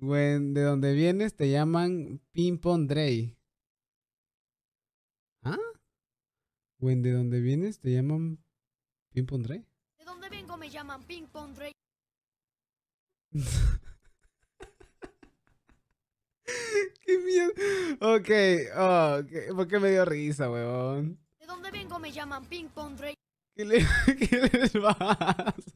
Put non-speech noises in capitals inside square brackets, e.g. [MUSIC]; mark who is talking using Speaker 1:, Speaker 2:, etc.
Speaker 1: de dónde vienes te llaman
Speaker 2: Pimpondrey.
Speaker 1: ¿Ah? Gwen de dónde vienes te llaman Pimpondrey.
Speaker 3: De dónde vengo me llaman Pimpondrey. [LAUGHS]
Speaker 4: Qué miedo. Ok, oh, ¿por qué me dio risa, weón?
Speaker 3: De dónde vengo me llaman Ping Pong
Speaker 4: ¿Qué, le, [LAUGHS] ¿Qué les vas?